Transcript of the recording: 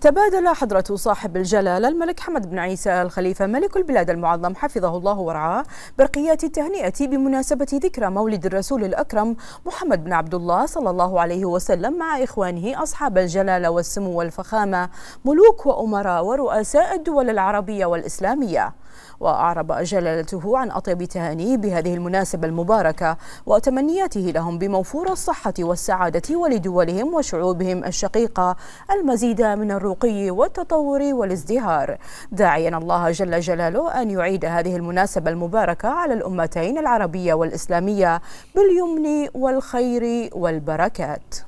تبادل حضرة صاحب الجلالة الملك حمد بن عيسى الخليفة ملك البلاد المعظم حفظه الله ورعاه برقيات التهنئة بمناسبة ذكرى مولد الرسول الأكرم محمد بن عبد الله صلى الله عليه وسلم مع إخوانه أصحاب الجلالة والسمو والفخامة ملوك وأمراء ورؤساء الدول العربية والإسلامية وأعرب جلالته عن أطيب تهانيه بهذه المناسبة المباركة وتمنياته لهم بموفور الصحة والسعادة ولدولهم وشعوبهم الشقيقة المزيد من الرقي والتطور والازدهار داعيا الله جل جلاله أن يعيد هذه المناسبة المباركة على الأمتين العربية والإسلامية باليمن والخير والبركات